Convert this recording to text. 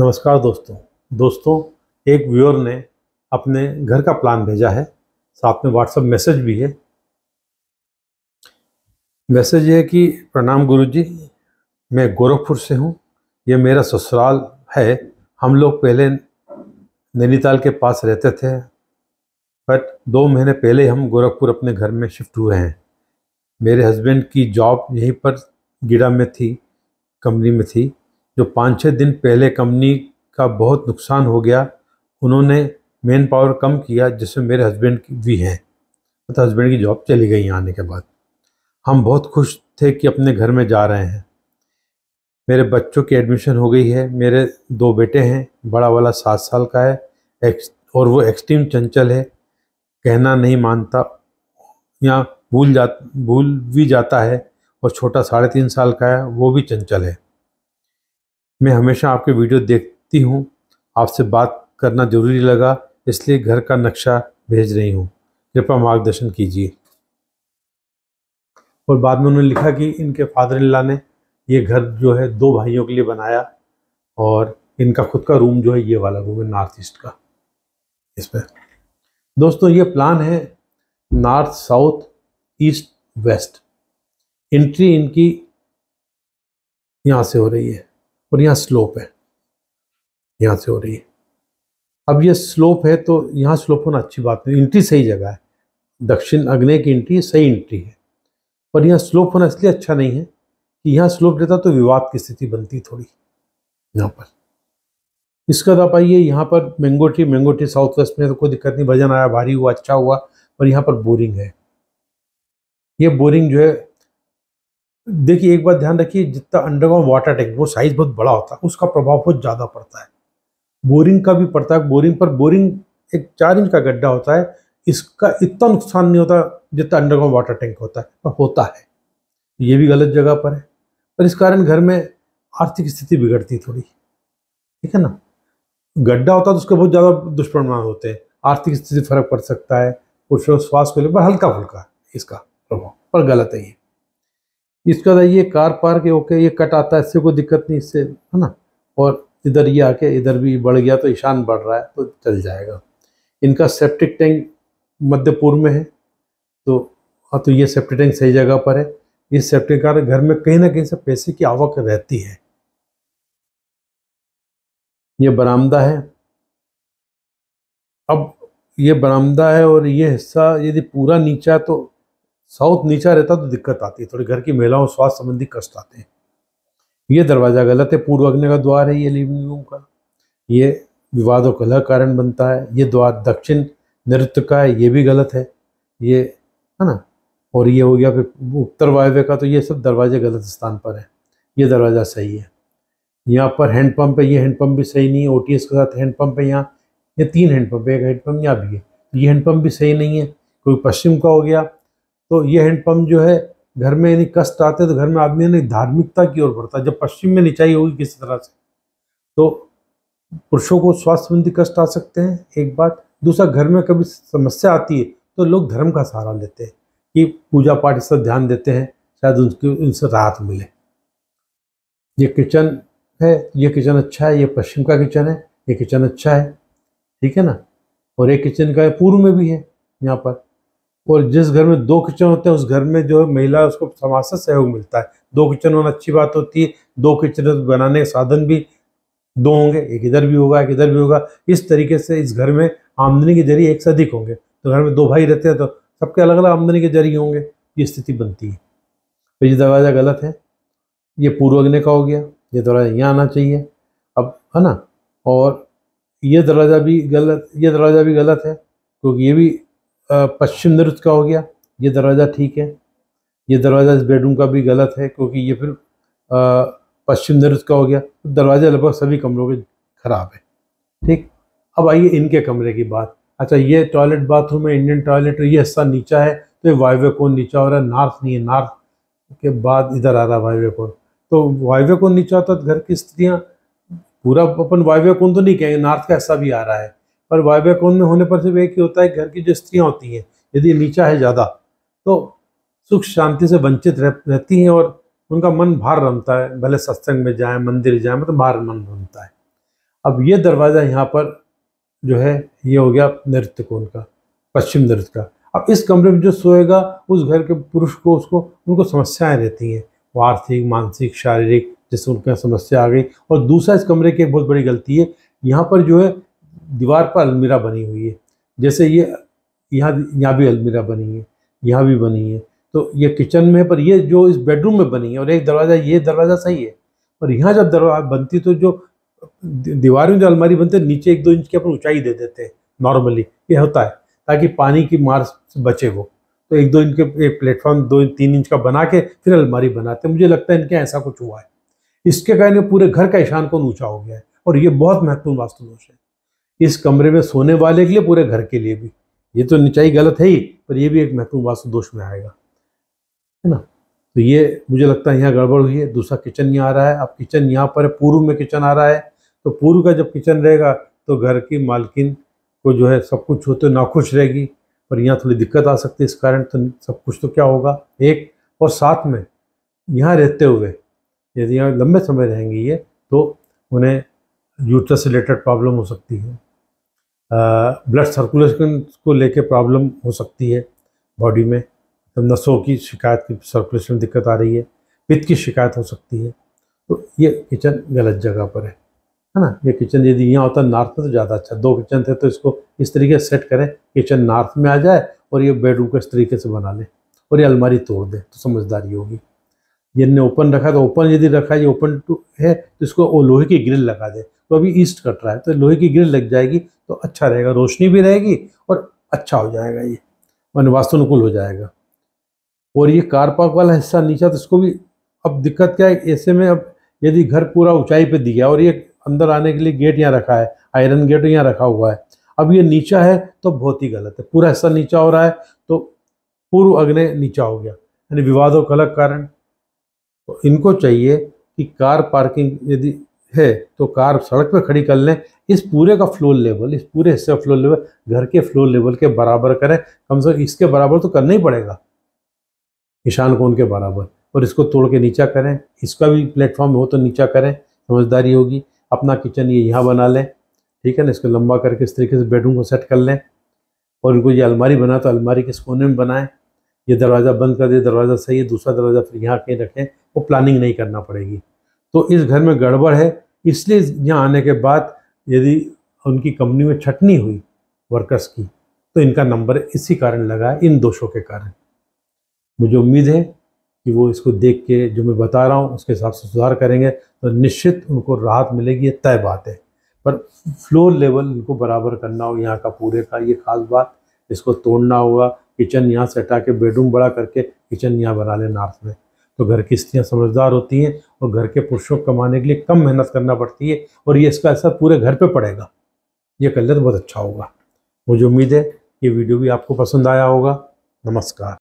नमस्कार दोस्तों दोस्तों एक व्यूअर ने अपने घर का प्लान भेजा है साथ में व्हाट्सएप मैसेज भी है मैसेज ये कि प्रणाम गुरुजी मैं गोरखपुर से हूँ ये मेरा ससुराल है हम लोग पहले नैनीताल के पास रहते थे बट दो महीने पहले हम गोरखपुर अपने घर में शिफ्ट हुए हैं मेरे हस्बैंड की जॉब यहीं पर गिड़ा में थी कंपनी में थी जो पाँच छः दिन पहले कंपनी का बहुत नुकसान हो गया उन्होंने मैन पावर कम किया जिसमें मेरे हस्बैंड भी हैं मतलब हस्बैंड की जॉब चली गई आने के बाद हम बहुत खुश थे कि अपने घर में जा रहे हैं मेरे बच्चों की एडमिशन हो गई है मेरे दो बेटे हैं बड़ा वाला सात साल का है एक्स और वो एक्सट्रीम चंचल है कहना नहीं मानता या भूल जा भूल भी जाता है और छोटा साढ़े तीन साल का है वो भी चंचल है मैं हमेशा आपके वीडियो देखती हूँ आपसे बात करना जरूरी लगा इसलिए घर का नक्शा भेज रही हूँ कृपया मार्गदर्शन कीजिए और बाद में उन्होंने लिखा कि इनके फादर ला ने ये घर जो है दो भाइयों के लिए बनाया और इनका खुद का रूम जो है ये वाला रूम है नॉर्थ ईस्ट का इस पर दोस्तों ये प्लान है north south east west entry इनकी यहाँ से हो रही है और यहाँ स्लोप है यहाँ से हो रही है अब ये स्लोप है तो यहाँ स्लोप होना अच्छी बात नहीं इंट्री सही जगह है दक्षिण अग्नय की इंट्री सही इंट्री है पर यहाँ स्लोप होना इसलिए अच्छा नहीं है कि यहाँ स्लोप रहता तो विवाद की स्थिति बनती थोड़ी यहाँ पर इसका बाद तो आप आइए यहाँ पर मैंगोटी मैंगोटी साउथ वेस्ट में तो कोई दिक्कत नहीं भजन आया भारी हुआ अच्छा हुआ पर यहाँ पर बोरिंग है ये बोरिंग जो है देखिए एक बात ध्यान रखिए जितना अंडरग्राउंड वाटर टैंक वो साइज बहुत बड़ा होता है उसका प्रभाव बहुत ज़्यादा पड़ता है बोरिंग का भी पड़ता है बोरिंग पर बोरिंग एक चार इंच का गड्ढा होता है इसका इतना नुकसान नहीं होता जितना अंडरग्राउंड वाटर टैंक होता है पर होता है ये भी गलत जगह पर है पर इस कारण घर में आर्थिक स्थिति बिगड़ती थोड़ी ठीक है ना गड्ढा होता है तो उसके बहुत ज़्यादा दुष्परिणाम होते हैं आर्थिक स्थिति फर्क पड़ सकता है पुरुषों स्वास्थ्य को लेकर हल्का फुल्का इसका प्रभाव पर गलत है ये इसका तो ये कार पार्क ओके ये कट आता है इससे कोई दिक्कत नहीं इससे है ना और इधर ये आके इधर भी बढ़ गया तो ईशान बढ़ रहा है तो चल जाएगा इनका सेप्टिक टैंक मध्य पूर्व में है तो हाँ तो ये सेप्टिक टैंक सही जगह पर है इस सेप्टिक कार घर में कहीं ना कहीं से पैसे की आवक रहती है ये बरामदा है अब ये बरामदा है और ये हिस्सा यदि पूरा नीचा है तो साउथ नीचा रहता तो दिक्कत आती है थोड़ी घर की महिलाओं स्वास्थ्य संबंधी कष्ट आते हैं ये दरवाजा गलत है पूर्व अग्नि का द्वार है ये लिविंग रूम का ये विवादों का अलग कारण बनता है ये द्वार दक्षिण नृत्य का है ये भी गलत है ये है ना और ये हो गया फिर उत्तर वायव्य का तो ये सब दरवाजे गलत स्थान पर है ये दरवाज़ा सही है यहाँ पर हैंडपम्प है ये हैंडपम्प भी सही नहीं है ओ टी एस के साथ हैंडपम्प है यहाँ ये तीन हैंडपम्प है एक हैंडपम्प यहाँ भी है तो ये हैंडपम्प भी सही नहीं है कोई पश्चिम का हो गया तो ये हैंडपम्प जो है घर में यानी कष्ट आते तो घर में आदमी यानी धार्मिकता की ओर बढ़ता जब पश्चिम में निचाई होगी किसी तरह से तो पुरुषों को स्वास्थ्य संबंधी कष्ट आ सकते हैं एक बात दूसरा घर में कभी समस्या आती है तो लोग धर्म का सहारा लेते हैं कि पूजा पाठ इस पर ध्यान देते हैं शायद उनकी उनसे राहत मिले ये किचन है ये किचन अच्छा है ये पश्चिम का किचन है ये किचन अच्छा है ठीक है ना और एक किचन का पूर्व में भी है यहाँ पर और जिस घर में दो किचन होते हैं उस घर में जो है महिला उसको समाज से सहयोग मिलता है दो किचन होना अच्छी बात होती है दो किचन बनाने के साधन भी दो होंगे एक इधर भी होगा एक इधर भी होगा इस तरीके से इस घर में आमदनी के जरिए एक से अधिक होंगे तो घर में दो भाई रहते हैं तो सबके अलग अलग आमदनी के जरिए होंगे ये स्थिति बनती है तो ये दरवाज़ा गलत है ये पूर्व अग्नि का हो गया ये दरवाज़ा यहाँ आना चाहिए अब है ना और ये दरवाज़ा भी गलत ये दरवाज़ा भी गलत है क्योंकि ये भी पश्चिम नृत्य का हो गया ये दरवाज़ा ठीक है ये दरवाज़ा इस बेडरूम का भी गलत है क्योंकि ये फिर पश्चिम नृत्य का हो गया तो दरवाज़े लगभग सभी कमरों के ख़राब है ठीक अब आइए इनके कमरे की बात अच्छा ये टॉयलेट बाथरूम है इंडियन टॉयलेट ये हिस्सा नीचा है तो ये वायव्य कौन नीचा हो रहा है नॉर्थ नहीं है नॉर्थ के बाद इधर आ रहा है वायव्य कौन तो वायव्य कौन नीचा होता तो घर की स्त्रियाँ पूरा अपन वायव्य कौन तो नहीं कहेंगे नॉर्थ का हिस्सा भी आ रहा है पर वायव्य कोण में होने पर सिर्फ एक ही होता है घर की जो स्त्रियाँ होती हैं यदि नीचा है ज़्यादा तो सुख शांति से वंचित रह, रहती हैं और उनका मन भार रमता है भले सत्संग में जाए मंदिर जाए मतलब भार मन रमता है अब ये दरवाज़ा यहाँ पर जो है ये हो गया नृत्य कोण का पश्चिम नृत्य का अब इस कमरे में जो सोएगा उस घर के पुरुष को उसको उनको समस्याएं रहती हैं वो आर्थिक मानसिक शारीरिक जिससे उनके समस्या आ गई और दूसरा इस कमरे की एक बहुत बड़ी गलती है यहाँ पर जो है दीवार पर अलमीरा बनी हुई है जैसे ये यहाँ यहाँ भी अलमीरा बनी है यहाँ भी बनी है तो ये किचन में पर ये जो इस बेडरूम में बनी है और एक दरवाज़ा ये दरवाज़ा सही है पर यहाँ जब दरवाजा बनती तो जो दीवार में जो अलमारी बनते नीचे एक दो इंच की अपन ऊंचाई दे देते हैं नॉर्मली ये होता है ताकि पानी की मार से बचे वो तो एक दो इंच के एक प्लेटफॉर्म दो तीन इंच का बना के फिर अलमारी बनाते मुझे लगता है इनके ऐसा कुछ हुआ है इसके कारण पूरे घर का ईशान कौन ऊंचा हो गया है और ये बहुत महत्वपूर्ण वास्तु दोष है इस कमरे में सोने वाले के लिए पूरे घर के लिए भी ये तो निचाई गलत है ही पर ये भी एक महत्वपूर्ण वास्तु दोष में आएगा है ना तो ये मुझे लगता है यहाँ गड़बड़ हुई है दूसरा किचन यहाँ आ रहा है अब किचन यहाँ पर पूर्व में किचन आ रहा है तो पूर्व का जब किचन रहेगा तो घर की मालकिन को जो है सब कुछ होते नाखुश रहेगी पर यहाँ थोड़ी दिक्कत आ सकती है इस कारण तो सब कुछ तो क्या होगा एक और साथ में यहाँ रहते हुए यदि यहाँ लंबे समय रहेंगे ये तो उन्हें यूट्रस रिलेटेड प्रॉब्लम हो सकती है ब्लड सर्कुलेशन को लेके प्रॉब्लम हो सकती है बॉडी में तो नसों की शिकायत की सर्कुलेशन दिक्कत आ रही है पित्त की शिकायत हो सकती है तो ये किचन गलत जगह पर है है ना ये किचन यदि यहाँ होता है नॉर्थ में तो ज़्यादा अच्छा दो किचन थे तो इसको इस तरीके से सेट करें किचन नॉर्थ में आ जाए और ये बेडरूम को इस तरीके से बना लें और ये अलमारी तोड़ दें तो समझदारी होगी जिनने ओपन रखा तो ओपन यदि रखा है ओपन टू है तो इसको वो लोहे की ग्रिल लगा दे तो अभी ईस्ट कट रहा है तो लोहे की ग्रिल लग जाएगी तो अच्छा रहेगा रोशनी भी रहेगी और अच्छा हो जाएगा ये मान वास्तुनुकूल हो जाएगा और ये कार पार्क वाला हिस्सा नीचा तो इसको भी अब दिक्कत क्या है ऐसे में अब यदि घर पूरा ऊंचाई पे दिया और ये अंदर आने के लिए गेट यहाँ रखा है आयरन गेट यहाँ रखा हुआ है अब ये नीचा है तो बहुत ही गलत है पूरा हिस्सा नीचा हो रहा है तो पूर्व अग्नि नीचा हो गया यानी विवादों का अलग कारण तो इनको चाहिए कि कार पार्किंग यदि है तो कार सड़क पर खड़ी कर लें इस पूरे का फ्लोर लेवल इस पूरे हिस्से का फ्लोर लेवल घर के फ्लोर लेवल के बराबर करें कम से कम इसके बराबर तो करना ही पड़ेगा ईशान कोण के बराबर और इसको तोड़ के नीचा करें इसका भी प्लेटफॉर्म हो तो नीचा करें समझदारी होगी अपना किचन ये यहाँ बना लें ठीक है ना इसको लंबा करके इस तरीके से बेडरूम को सेट कर लें और इनको ये अलमारी बना तो अलमारी किस कोने में बनाएं ये दरवाज़ा बंद कर दे दरवाज़ा सही है दूसरा दरवाज़ा फिर यहाँ कहीं रखें वो प्लानिंग नहीं करना पड़ेगी तो इस घर में गड़बड़ है इसलिए यहाँ आने के बाद यदि उनकी कंपनी में छटनी हुई वर्कर्स की तो इनका नंबर इसी कारण लगा इन दोषों के कारण मुझे उम्मीद है कि वो इसको देख के जो मैं बता रहा हूँ उसके हिसाब से सुधार करेंगे तो निश्चित उनको राहत मिलेगी ये तय बात है पर फ्लोर लेवल इनको बराबर करना हो यहाँ का पूरे का ये खास बात इसको तोड़ना होगा किचन यहाँ से हटा के बेडरूम बड़ा करके किचन यहाँ बना लें नॉर्थ में तो घर की स्त्रियाँ समझदार होती हैं और घर के पुरुषों को कमाने के लिए कम मेहनत करना पड़ती है और ये इसका असर पूरे घर पे पड़ेगा ये कलर बहुत अच्छा होगा मुझे उम्मीद है ये वीडियो भी आपको पसंद आया होगा नमस्कार